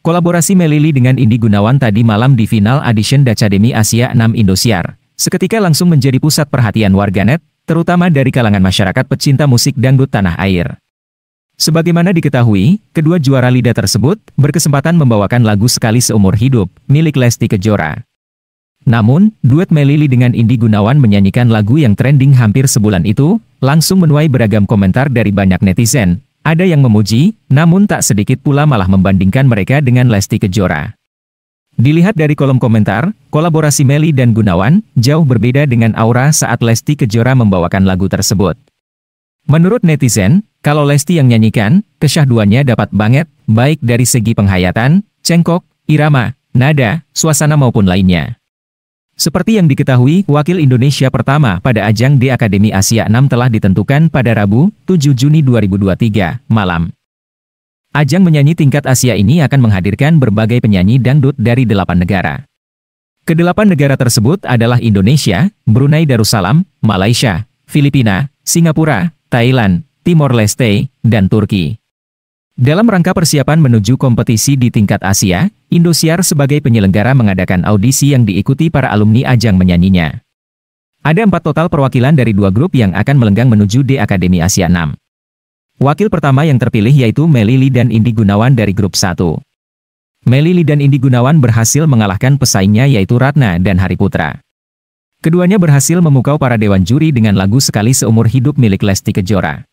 Kolaborasi Melili dengan Indi Gunawan tadi malam di final edition Dacademi Asia 6 Indosiar, seketika langsung menjadi pusat perhatian warganet, terutama dari kalangan masyarakat pecinta musik dangdut tanah air. Sebagaimana diketahui, kedua juara Lida tersebut berkesempatan membawakan lagu Sekali Seumur Hidup, milik Lesti Kejora. Namun, duet Melili dengan Indi Gunawan menyanyikan lagu yang trending hampir sebulan itu, langsung menuai beragam komentar dari banyak netizen, ada yang memuji, namun tak sedikit pula malah membandingkan mereka dengan Lesti Kejora. Dilihat dari kolom komentar, kolaborasi Meli dan Gunawan jauh berbeda dengan aura saat Lesti Kejora membawakan lagu tersebut. Menurut netizen, kalau Lesti yang nyanyikan, kesyahduannya dapat banget, baik dari segi penghayatan, cengkok, irama, nada, suasana maupun lainnya. Seperti yang diketahui, wakil Indonesia pertama pada ajang di Akademi Asia 6 telah ditentukan pada Rabu, 7 Juni 2023, malam. Ajang menyanyi tingkat Asia ini akan menghadirkan berbagai penyanyi dangdut dari delapan negara. Kedelapan negara tersebut adalah Indonesia, Brunei Darussalam, Malaysia, Filipina, Singapura, Thailand, Timor Leste, dan Turki. Dalam rangka persiapan menuju kompetisi di tingkat Asia, Indosiar sebagai penyelenggara mengadakan audisi yang diikuti para alumni ajang menyanyinya. Ada empat total perwakilan dari dua grup yang akan melenggang menuju di Akademi Asia 6. Wakil pertama yang terpilih yaitu Melili dan Indi Gunawan dari grup 1. Melili dan Indi Gunawan berhasil mengalahkan pesaingnya yaitu Ratna dan Hari Putra. Keduanya berhasil memukau para dewan juri dengan lagu Sekali Seumur Hidup milik Lesti Kejora.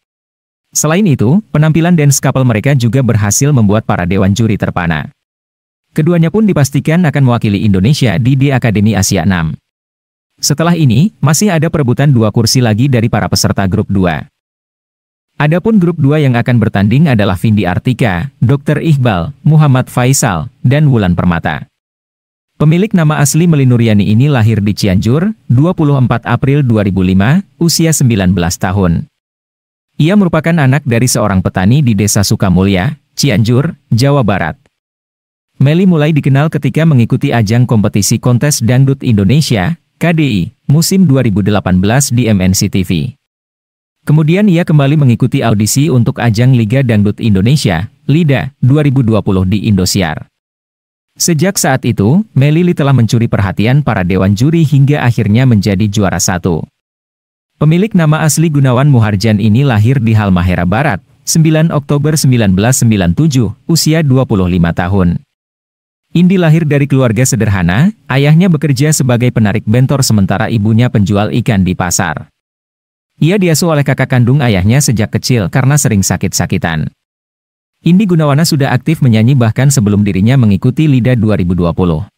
Selain itu, penampilan dance couple mereka juga berhasil membuat para dewan juri terpana. Keduanya pun dipastikan akan mewakili Indonesia di The Academy Asia 6. Setelah ini, masih ada perebutan dua kursi lagi dari para peserta grup 2. Adapun grup 2 yang akan bertanding adalah Vindi Artika, Dr. Iqbal, Muhammad Faisal, dan Wulan Permata. Pemilik nama asli Melinuriani ini lahir di Cianjur, 24 April 2005, usia 19 tahun. Ia merupakan anak dari seorang petani di desa Sukamulya, Cianjur, Jawa Barat. Meli mulai dikenal ketika mengikuti ajang kompetisi kontes dangdut Indonesia, KDI, musim 2018 di MNC TV. Kemudian ia kembali mengikuti audisi untuk ajang Liga Dangdut Indonesia, LIDA, 2020 di Indosiar. Sejak saat itu, Meli telah mencuri perhatian para dewan juri hingga akhirnya menjadi juara satu. Pemilik nama asli Gunawan Muharjan ini lahir di Halmahera Barat, 9 Oktober 1997, usia 25 tahun. Indi lahir dari keluarga sederhana, ayahnya bekerja sebagai penarik bentor sementara ibunya penjual ikan di pasar. Ia diasuh oleh kakak kandung ayahnya sejak kecil karena sering sakit-sakitan. Indi Gunawana sudah aktif menyanyi bahkan sebelum dirinya mengikuti LIDA 2020.